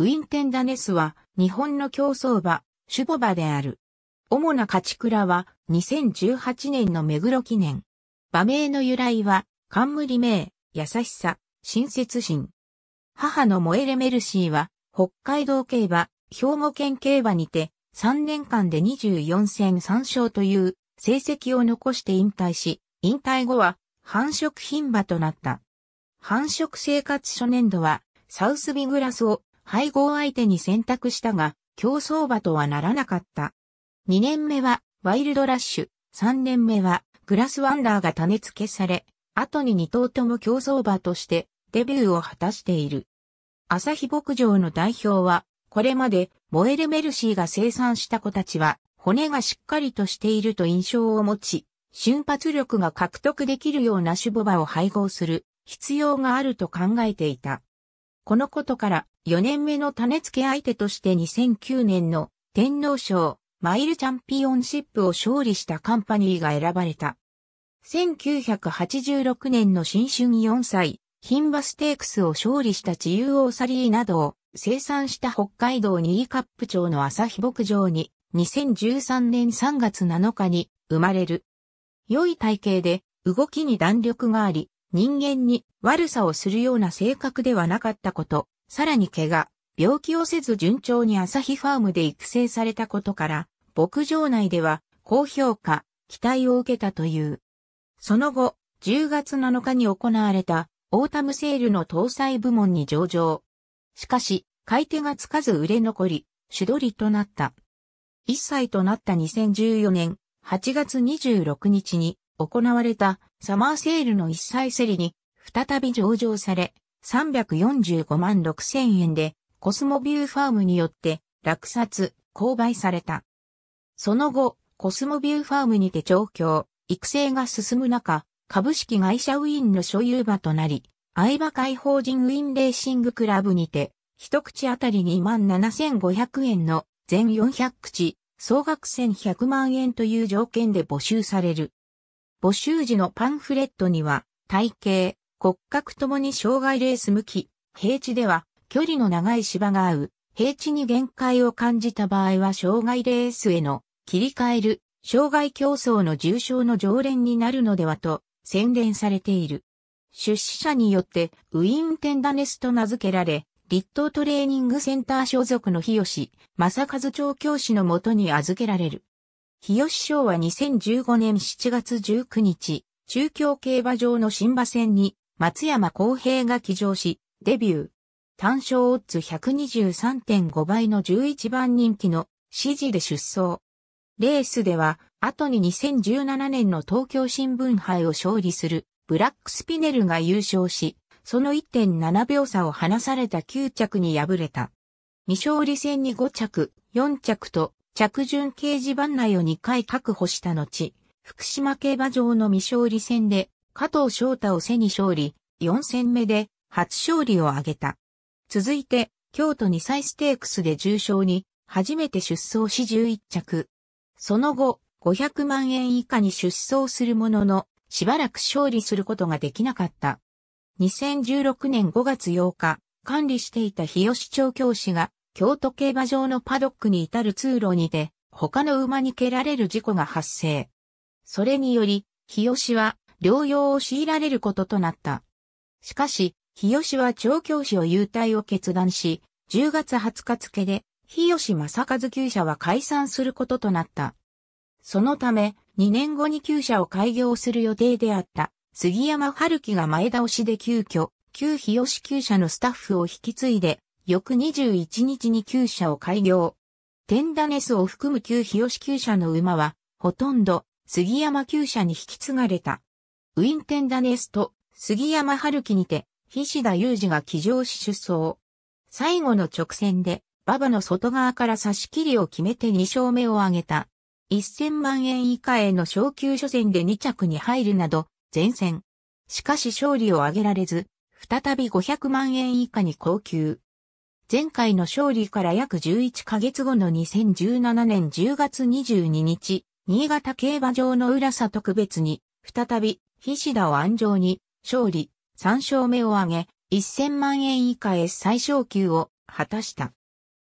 ウィンテンダネスは日本の競走馬、シュボ馬である。主な勝ち倉は2018年の目黒記念。馬名の由来は、冠名、優しさ、親切心。母のモエレメルシーは、北海道競馬、兵庫県競馬にて、3年間で24戦3勝という成績を残して引退し、引退後は繁殖品馬となった。繁殖生活初年度はサウスビグラスを配合相手に選択したが、競走馬とはならなかった。2年目はワイルドラッシュ、3年目はグラスワンダーが種付けされ、後に2頭とも競走馬としてデビューを果たしている。朝日牧場の代表は、これまでモエルメルシーが生産した子たちは、骨がしっかりとしていると印象を持ち、瞬発力が獲得できるような種母馬を配合する必要があると考えていた。このことから、4年目の種付け相手として2009年の天皇賞マイルチャンピオンシップを勝利したカンパニーが選ばれた。1986年の新春4歳、ン馬ステークスを勝利した自由オーサリーなどを生産した北海道新ップ町の朝日牧場に2013年3月7日に生まれる。良い体型で動きに弾力があり、人間に悪さをするような性格ではなかったこと、さらに怪我、病気をせず順調に朝日ファームで育成されたことから、牧場内では高評価、期待を受けたという。その後、10月7日に行われたオータムセールの搭載部門に上場。しかし、買い手がつかず売れ残り、主取りとなった。1歳となった2014年8月26日に行われたサマーセールの一切競りに再び上場され、345万6千円でコスモビューファームによって落札、購買された。その後、コスモビューファームにて調教、育成が進む中、株式会社ウィンの所有場となり、相場会法人ウィンレーシングクラブにて、一口あたり27,500円の全400口、総額1100万円という条件で募集される。募集時のパンフレットには、体型、骨格ともに障害レース向き、平地では距離の長い芝が合う、平地に限界を感じた場合は障害レースへの切り替える、障害競争の重症の常連になるのではと宣伝されている。出資者によってウィンテンダネスと名付けられ、立東トレーニングセンター所属の日吉正和調教師のもとに預けられる。日吉賞は2015年7月19日、中京競馬場の新馬戦に松山公平が騎乗し、デビュー。単勝オッズ123.5倍の11番人気の指示で出走。レースでは、後に2017年の東京新聞杯を勝利するブラックスピネルが優勝し、その1.7秒差を離された9着に敗れた。未勝利戦に5着、4着と着順掲示板内を2回確保した後、福島競馬場の未勝利戦で加藤翔太を背に勝利、4戦目で初勝利を挙げた。続いて、京都2歳ステークスで重賞に初めて出走し11着。その後、500万円以下に出走するものの、しばらく勝利することができなかった。2016年5月8日、管理していた日吉調教師が京都競馬場のパドックに至る通路にて、他の馬に蹴られる事故が発生。それにより、日吉は療養を強いられることとなった。しかし、日吉は調教師を優待を決断し、10月20日付で、日吉正和厩舎は解散することとなった。そのため、2年後に厩舎を開業する予定であった、杉山春樹が前倒しで急遽、旧日吉厩舎のスタッフを引き継いで、翌21日に厩舎を開業。テンダネスを含む旧日吉厩舎の馬は、ほとんど杉山厩舎に引き継がれた。ウィンテンダネスと杉山春樹にて、菱田裕二が騎乗し出走。最後の直線で、馬場の外側から差し切りを決めて2勝目を挙げた。1000万円以下への昇級初戦で2着に入るなど、前線。しかし勝利を挙げられず、再び500万円以下に高級。前回の勝利から約11ヶ月後の2017年10月22日、新潟競馬場の浦佐特別に、再び、菱田を安城に、勝利、3勝目を挙げ、1000万円以下へ最小級を果たした。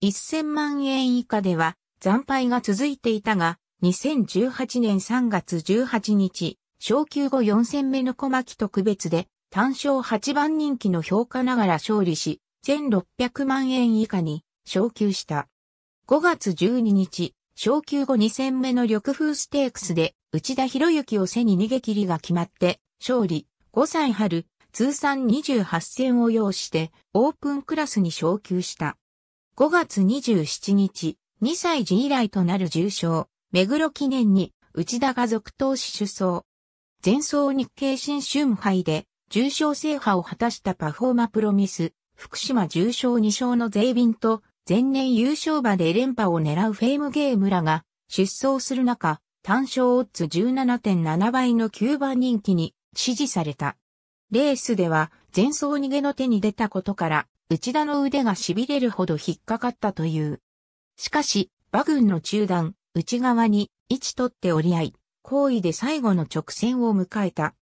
1000万円以下では惨敗が続いていたが、2018年3月18日、昇級後4戦目の小牧特別で、単勝8番人気の評価ながら勝利し、1600万円以下に昇給した。5月12日、昇級後2戦目の緑風ステークスで内田博之を背に逃げ切りが決まって勝利、5歳春、通算28戦を要してオープンクラスに昇級した。5月27日、2歳児以来となる重賞、目黒記念に内田が続投し主走。前走日経新春杯で重賞制覇を果たしたパフォーマプロミス、福島重賞2勝の税便と、前年優勝馬で連覇を狙うフェームゲームらが出走する中、単勝オッズ17.7倍の9番人気に支持された。レースでは前走逃げの手に出たことから、内田の腕が痺れるほど引っかかったという。しかし、馬群の中段、内側に位置取って折り合い、行為で最後の直線を迎えた。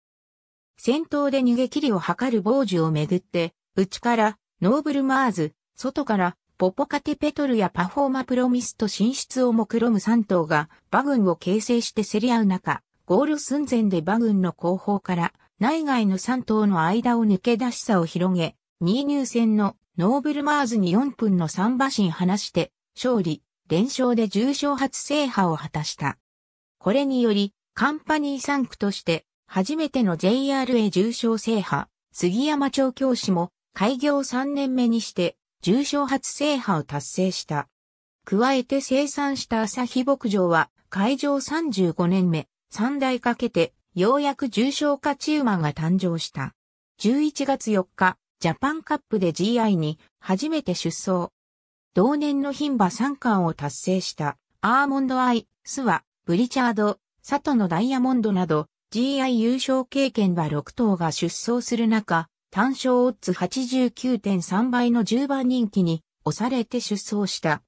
先頭で逃げ切りを図る傍受をめぐって、内から、ノーブルマーズ、外から、ポポカテペトルやパフォーマプロミスと進出を目論む3頭が、馬群を形成して競り合う中、ゴール寸前で馬群の後方から、内外の3頭の間を抜け出しさを広げ、2入戦のノーブルマーズに4分の3馬身離して、勝利、連勝で重賞初制覇を果たした。これにより、カンパニー3区として、初めての JRA 重賞制覇、杉山調教師も開業3年目にして、重症初制覇を達成した。加えて生産した朝日牧場は、開場35年目、3代かけて、ようやく重症勝ち馬が誕生した。11月4日、ジャパンカップで GI に初めて出走。同年の牝馬三冠を達成したアーモンドアイ、スワ、ブリチャード、サトのダイヤモンドなど GI 優勝経験馬6頭が出走する中、単勝オッズ89.3倍の10番人気に押されて出走した。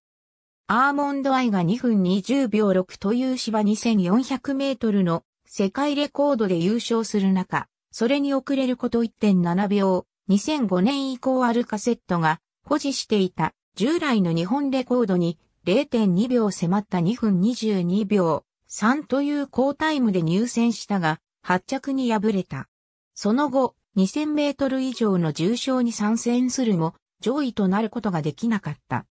アーモンドアイが2分20秒6という芝2400メートルの世界レコードで優勝する中、それに遅れること1.7秒、2005年以降アルカセットが保持していた従来の日本レコードに0.2秒迫った2分22秒3という好タイムで入選したが、発着に敗れた。その後、2000メートル以上の重賞に参戦するも、上位となることができなかった。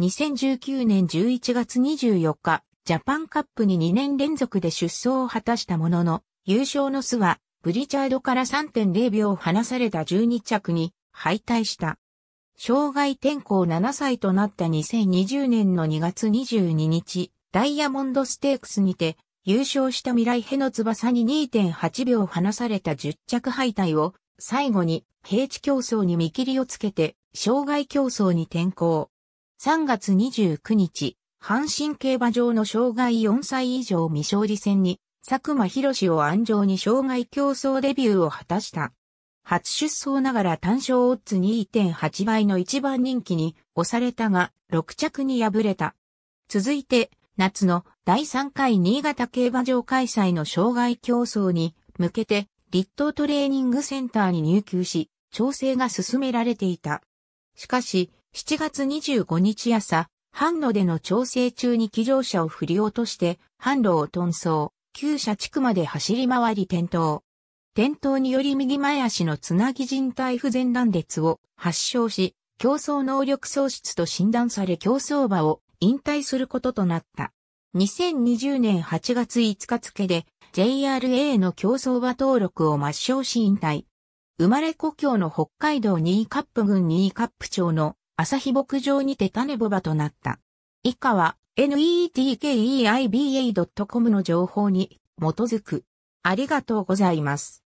2019年11月24日、ジャパンカップに2年連続で出走を果たしたものの、優勝の巣は、ブリチャードから3.0秒離された12着に敗退した。障害転向7歳となった2020年の2月22日、ダイヤモンドステークスにて、優勝した未来への翼に2.8秒離された10着敗退を、最後に平地競争に見切りをつけて、障害競争に転向。3月29日、阪神競馬場の障害4歳以上未勝利戦に、佐久間博士を安城に障害競争デビューを果たした。初出走ながら単勝オッズ2.8倍の一番人気に押されたが、6着に敗れた。続いて、夏の第3回新潟競馬場開催の障害競争に向けて立東トレーニングセンターに入球し、調整が進められていた。しかし、7月25日朝、販路での調整中に騎乗車を振り落として、販路を遁走、旧車地区まで走り回り転倒。転倒により右前足のつなぎ人体不全断裂を発症し、競争能力喪失と診断され競争馬を引退することとなった。2020年8月5日付で JRA の競争馬登録を抹消し引退。生まれ故郷の北海道新カップ郡新カップ町の朝日牧場にて種ボバとなった。以下は netkeiba.com の情報に基づく。ありがとうございます。